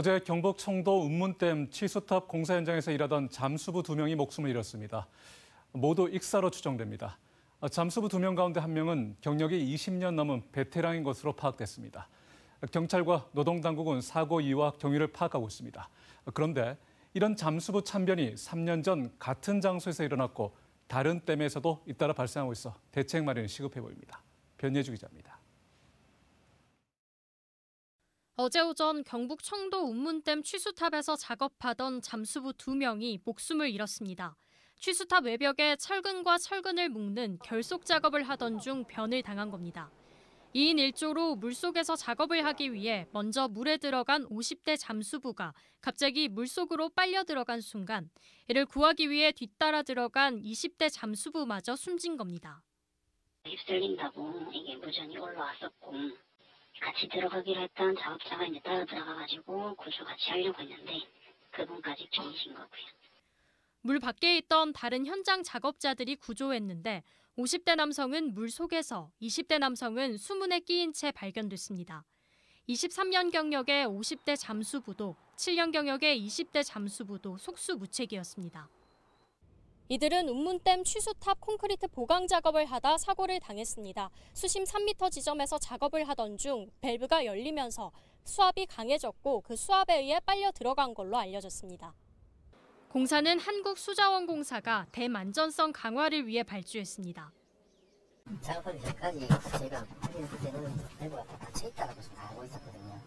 어제 경북 청도 은문댐 치수탑 공사 현장에서 일하던 잠수부 두 명이 목숨을 잃었습니다. 모두 익사로 추정됩니다. 잠수부 두 명 가운데 한 명은 경력이 20년 넘은 베테랑인 것으로 파악됐습니다. 경찰과 노동당국은 사고 이유와 경위를 파악하고 있습니다. 그런데 이런 잠수부 참변이 3년 전 같은 장소에서 일어났고 다른 댐에서도 잇따라 발생하고 있어 대책 마련이 시급해 보입니다. 변예주 기자입니다. 어제 오전 경북 청도 운문댐 취수탑에서 작업하던 잠수부 2명이 목숨을 잃었습니다. 취수탑 외벽에 철근과 철근을 묶는 결속 작업을 하던 중 변을 당한 겁니다. 2인 1조로 물속에서 작업을 하기 위해 먼저 물에 들어간 50대 잠수부가 갑자기 물속으로 빨려 들어간 순간 이를 구하기 위해 뒤따라 들어간 20대 잠수부마저 숨진 겁니다. 휩쓸린다고 이게 무전이 올라왔었고 같이 들어가기로 했던 작업자가 이제 따라 들어가가지고 구조 같이 하려고 했는데 그분까지 끼이신 거고요. 물 밖에 있던 다른 현장 작업자들이 구조했는데 50대 남성은 물 속에서 20대 남성은 수문에 끼인 채 발견됐습니다. 23년 경력의 50대 잠수부도, 7년 경력의 20대 잠수부도 속수무책이었습니다. 이들은 운문댐 취수탑 콘크리트 보강 작업을 하다 사고를 당했습니다. 수심 3m 지점에서 작업을 하던 중 밸브가 열리면서 수압이 강해졌고 그 수압에 의해 빨려 들어간 걸로 알려졌습니다. 공사는 한국수자원공사가 대만전성 강화를 위해 발주했습니다. 작업하기 전까지 제가 확인했을 때는 밸브가 닫혀있다고 알고 있었거든요.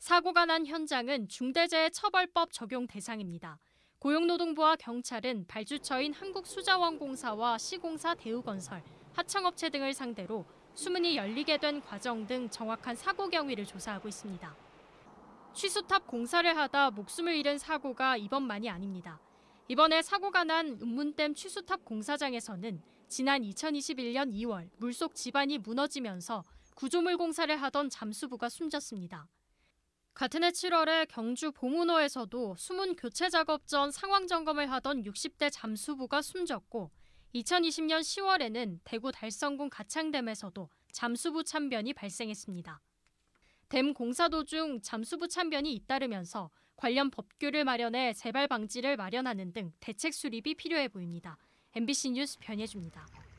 사고가 난 현장은 중대재해처벌법 적용 대상입니다. 고용노동부와 경찰은 발주처인 한국수자원공사와 시공사 대우건설, 하청업체 등을 상대로 수문이 열리게 된 과정 등 정확한 사고 경위를 조사하고 있습니다. 취수탑 공사를 하다 목숨을 잃은 사고가 이번만이 아닙니다. 이번에 사고가 난 은문댐 취수탑 공사장에서는 지난 2021년 2월 물속 지반이 무너지면서 구조물 공사를 하던 잠수부가 숨졌습니다. 같은 해 7월에 경주 봉우노에서도 수문 교체 작업 전 상황 점검을 하던 60대 잠수부가 숨졌고 2020년 10월에는 대구 달성군 가창댐에서도 잠수부 참변이 발생했습니다. 댐 공사 도중 잠수부 참변이 잇따르면서 관련 법규를 마련해 재발 방지를 마련하는 등 대책 수립이 필요해 보입니다. MBC 뉴스 변예주입니다.